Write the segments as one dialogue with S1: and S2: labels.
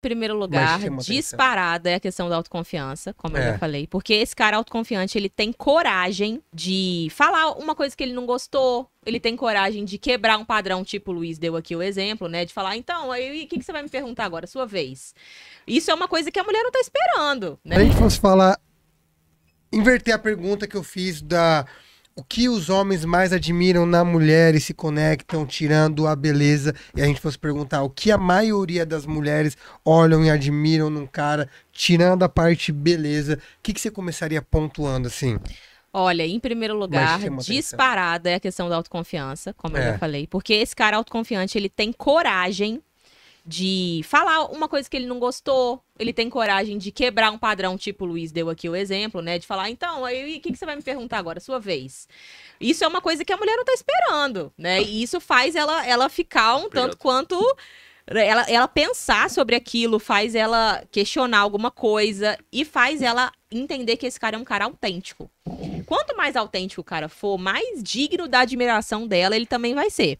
S1: primeiro lugar, é. disparada, atenção. é a questão da autoconfiança, como é. eu já é. falei. Porque esse cara autoconfiante, ele tem coragem de falar uma coisa que ele não gostou. Ele tem coragem de quebrar um padrão, tipo o Luiz deu aqui o exemplo, né? De falar, então, aí o que, que você vai me perguntar agora? Sua vez. Isso é uma coisa que a mulher não tá esperando, né? Se a gente
S2: fosse falar. Inverter a pergunta que eu fiz da o que os homens mais admiram na mulher e se conectam, tirando a beleza, e a gente fosse perguntar o que a maioria das mulheres olham e admiram num cara, tirando a parte beleza, o que, que você começaria pontuando assim?
S1: Olha, em primeiro lugar, disparada é a questão da autoconfiança, como é. eu já é. falei. Porque esse cara autoconfiante, ele tem coragem de falar uma coisa que ele não gostou, ele tem coragem de quebrar um padrão, tipo o Luiz deu aqui o exemplo, né? De falar, então, aí o que, que você vai me perguntar agora? Sua vez. Isso é uma coisa que a mulher não tá esperando, né? E isso faz ela, ela ficar um Obrigado. tanto quanto. Ela, ela pensar sobre aquilo, faz ela questionar alguma coisa e faz ela entender que esse cara é um cara autêntico. Quanto mais autêntico o cara for, mais digno da admiração dela ele também vai ser.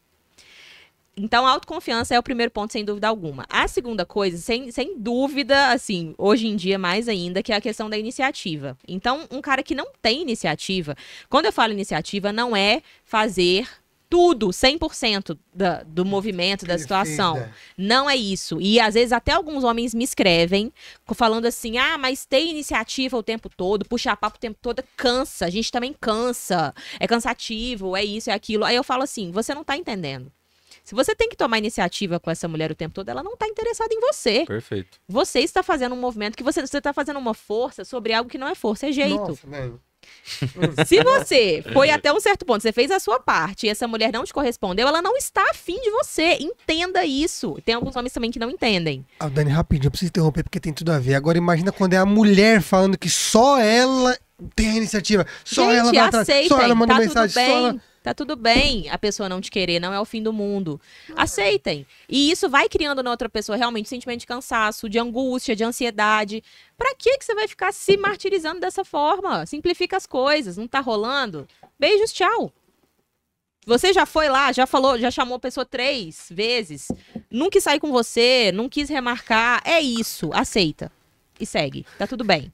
S1: Então, autoconfiança é o primeiro ponto, sem dúvida alguma. A segunda coisa, sem, sem dúvida, assim, hoje em dia mais ainda, que é a questão da iniciativa. Então, um cara que não tem iniciativa, quando eu falo iniciativa, não é fazer tudo, 100% da, do movimento, da situação. Não é isso. E às vezes até alguns homens me escrevem falando assim: ah, mas tem iniciativa o tempo todo, puxar papo o tempo todo cansa, a gente também cansa, é cansativo, é isso, é aquilo. Aí eu falo assim: você não tá entendendo. Se você tem que tomar iniciativa com essa mulher o tempo todo, ela não está interessada em você. Perfeito. Você está fazendo um movimento que você está fazendo uma força sobre algo que não é força, é jeito. Nossa, mano. Né? Se você foi até um certo ponto, você fez a sua parte e essa mulher não te correspondeu, ela não está afim de você. Entenda isso. Tem alguns homens também que não entendem.
S2: Ah, Dani, rapidinho, eu preciso interromper porque tem tudo a ver. Agora imagina quando é a mulher falando que só ela tem a iniciativa. Só Gente, ela vai aceitem, só ela manda tá mensagem, só ela...
S1: Tá tudo bem a pessoa não te querer, não é o fim do mundo. É. Aceitem. E isso vai criando na outra pessoa realmente sentimento de cansaço, de angústia, de ansiedade. Pra que, que você vai ficar se martirizando dessa forma? Simplifica as coisas, não tá rolando? Beijos, tchau. Você já foi lá, já falou, já chamou a pessoa três vezes, não quis sair com você, não quis remarcar. É isso, aceita. E segue. Tá tudo bem.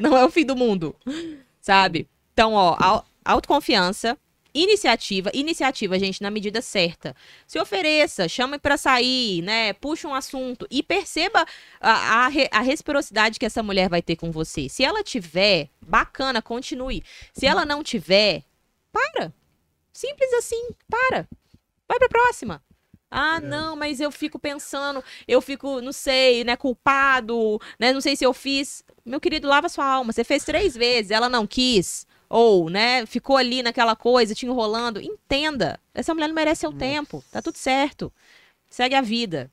S1: Não é o fim do mundo. Sabe? Então, ó, autoconfiança, iniciativa, iniciativa, gente, na medida certa. Se ofereça, chame para sair, né? Puxa um assunto e perceba a, a, a reciprocidade que essa mulher vai ter com você. Se ela tiver, bacana, continue. Se ela não tiver, para. Simples assim, para. Vai pra próxima. Ah, é. não, mas eu fico pensando, eu fico, não sei, né, culpado, né, não sei se eu fiz. Meu querido, lava sua alma. Você fez três vezes, ela não quis ou, né, ficou ali naquela coisa, te enrolando, entenda. Essa mulher não merece seu Nossa. tempo. Tá tudo certo. Segue a vida.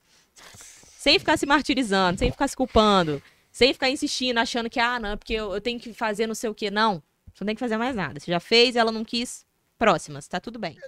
S1: Sem ficar se martirizando, sem ficar se culpando, sem ficar insistindo, achando que, ah, não, é porque eu, eu tenho que fazer não sei o quê. Não. Você não tem que fazer mais nada. Você já fez, ela não quis. Próximas, tá tudo bem.